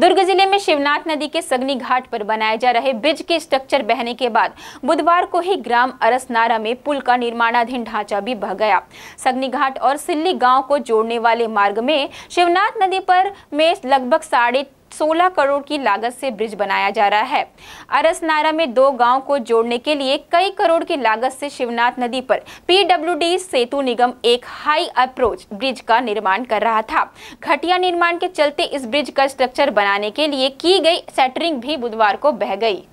दुर्ग जिले में शिवनाथ नदी के सगनी घाट पर बनाए जा रहे ब्रिज के स्ट्रक्चर बहने के बाद बुधवार को ही ग्राम अरसनारा में पुल का निर्माणाधीन ढांचा भी बह गया सगनी घाट और सिल्ली गांव को जोड़ने वाले मार्ग में शिवनाथ नदी पर में लगभग साढ़े 16 करोड़ की लागत से ब्रिज बनाया जा रहा है अरसनारा में दो गांव को जोड़ने के लिए कई करोड़ की लागत से शिवनाथ नदी पर पीडब्ल्यूडी सेतु निगम एक हाई अप्रोच ब्रिज का निर्माण कर रहा था घटिया निर्माण के चलते इस ब्रिज का स्ट्रक्चर बनाने के लिए की गई सेटरिंग भी बुधवार को बह गई